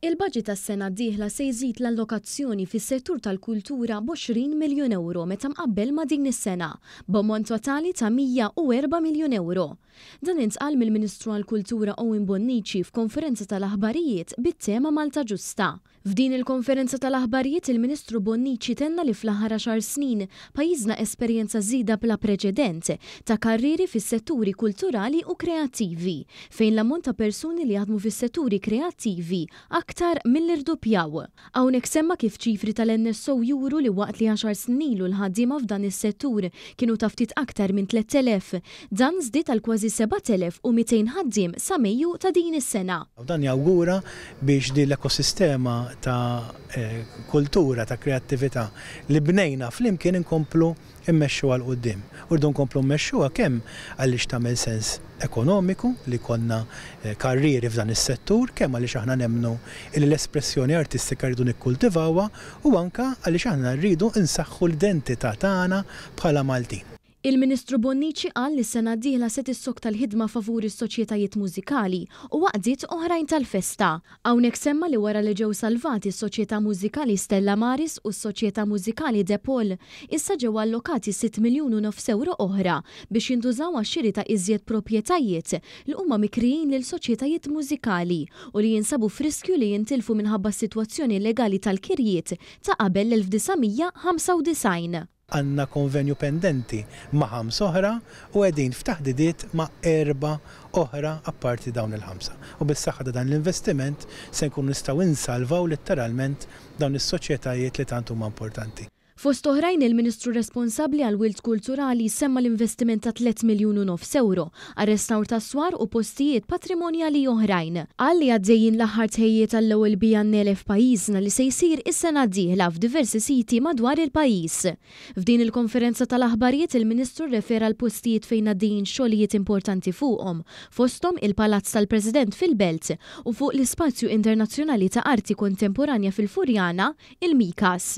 Il-budget tas sena d se jżid l-allokazzjoni fis settur tal-kultura b'20 miljon euro meta mqabbel ma' din is-sena, b'ammont totali ta' 104 miljon euro. Dan intqal mill-Ministru għall-Kultura Owen Bonnici f'konferenza tal-aħbarijiet bit-tema Malta Ġusta. F'din il-konferenza tal-aħbarijiet il-Ministru Bonnici tenna li fl-aħħar xar snin pajjiżna esperjenza żida bla preċedent ta' karriri fis-setturi kulturali u kreattivi, fejn l-ammont ta' persuni li jaħdmu fis-setturi kreattivi aktar mill-irdupjaw. Hawnhekk semma kif ċifri tal-NSO juru li waqt li 10 snilu l-ħaddiema f'dan is-settur kienu taftit aktar minn 3000, dan żdied tal kważi u 20 ħaddiem sa Mejju ta' din is-sena. Dan jawgura biex din l-ekosistema ta' eh, kultura, ta' kreattività li bnejna flimkien inkomplu immexxu għal qudiem. Urdu nkomplu mmexxuha kemm għaliex tagħmel sens ekonomiku li konna eh, karriri f'dan is-settur, kemm għaliex aħna nemnu il l-espressjoni artistika rridu nikkultivawha u anka għaliex aħna rridu insaħħu l-identità tagħna bħala Maltin. Il-Ministru Bonnici qal li sena diħla se tissok tal-ħidma favuri s-soċjetajiet mużikali u waqdiet oħrajn tal-festa. Hawnhekk semma li wara li ġew salvati s-soċjetà mużikali Stella Maris u s-soċjetà mużikali Depol issa ġew allokati 6 miljun u nofs euro oħra biex jintużaw għax-xiri ta' iżjed proprjetajiet li huma mikrijin lil soċjetajiet mużikali u li jinsabu friskju li jintilfu minħabba s-sitwazzjoni legali tal-kirjiet ta' qabel l-1995 għanna konvenju pendenti ma' ħams oħra u għedin ftaħdidiet ma' erba oħra apparti dawn il-ħamsa. U bis-saħħa dan l-investiment se nkun nistgħu insalvaw letteralment dawn is-soċjetajiet li tant huma importanti. Fost oħrajn il-Ministru responsabli għal wilt kulturali semma l-investiment ta' 3 miljonu nofs euro arrestaw ta' swar u postijiet patrimonjali oħrajn. Għalli għaddejjin l-aħħar tħejjiet għall-ewwel bijannel f'pajjiżna li se jsir is-sena d f'diversi siti madwar il-pajjiż. F'din il-konferenza tal-aħbarijiet il-Ministru refera l-postijiet fejn għaddejjin xogħlijiet importanti fuqhom, fostom il-Palazz tal-President fil-Belt u fuq l-Ispazju Internazzjonali ta' Arti Kontemporanja fil-Furjana, il-Mikas.